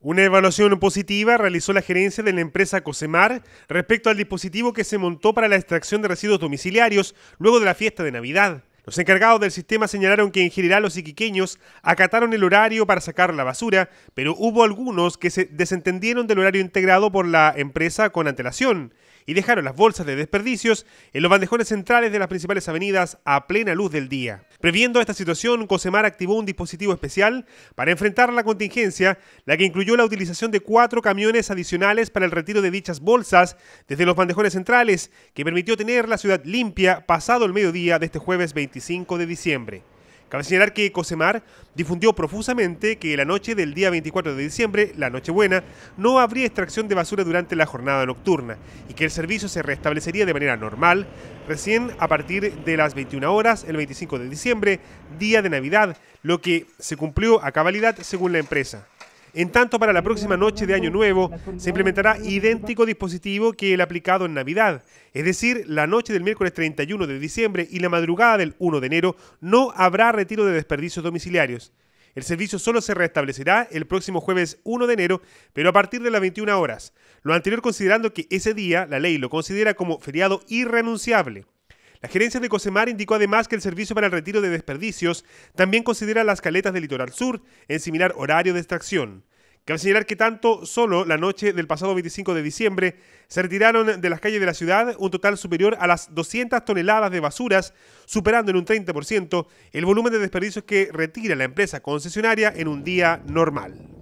Una evaluación positiva realizó la gerencia de la empresa Cosemar respecto al dispositivo que se montó para la extracción de residuos domiciliarios luego de la fiesta de Navidad. Los encargados del sistema señalaron que en general los iquiqueños acataron el horario para sacar la basura, pero hubo algunos que se desentendieron del horario integrado por la empresa con antelación y dejaron las bolsas de desperdicios en los bandejones centrales de las principales avenidas a plena luz del día. Previendo esta situación, Cosemar activó un dispositivo especial para enfrentar la contingencia, la que incluyó la utilización de cuatro camiones adicionales para el retiro de dichas bolsas desde los bandejones centrales, que permitió tener la ciudad limpia pasado el mediodía de este jueves 25 de diciembre. Cabe señalar que Cosemar difundió profusamente que la noche del día 24 de diciembre, la Nochebuena, no habría extracción de basura durante la jornada nocturna y que el servicio se restablecería de manera normal recién a partir de las 21 horas el 25 de diciembre, día de Navidad, lo que se cumplió a cabalidad según la empresa. En tanto, para la próxima noche de Año Nuevo se implementará idéntico dispositivo que el aplicado en Navidad, es decir, la noche del miércoles 31 de diciembre y la madrugada del 1 de enero no habrá retiro de desperdicios domiciliarios. El servicio solo se restablecerá el próximo jueves 1 de enero, pero a partir de las 21 horas. Lo anterior considerando que ese día la ley lo considera como feriado irrenunciable. La gerencia de Cosemar indicó además que el Servicio para el Retiro de Desperdicios también considera las caletas del litoral sur en similar horario de extracción. Cabe señalar que tanto solo la noche del pasado 25 de diciembre se retiraron de las calles de la ciudad un total superior a las 200 toneladas de basuras, superando en un 30% el volumen de desperdicios que retira la empresa concesionaria en un día normal.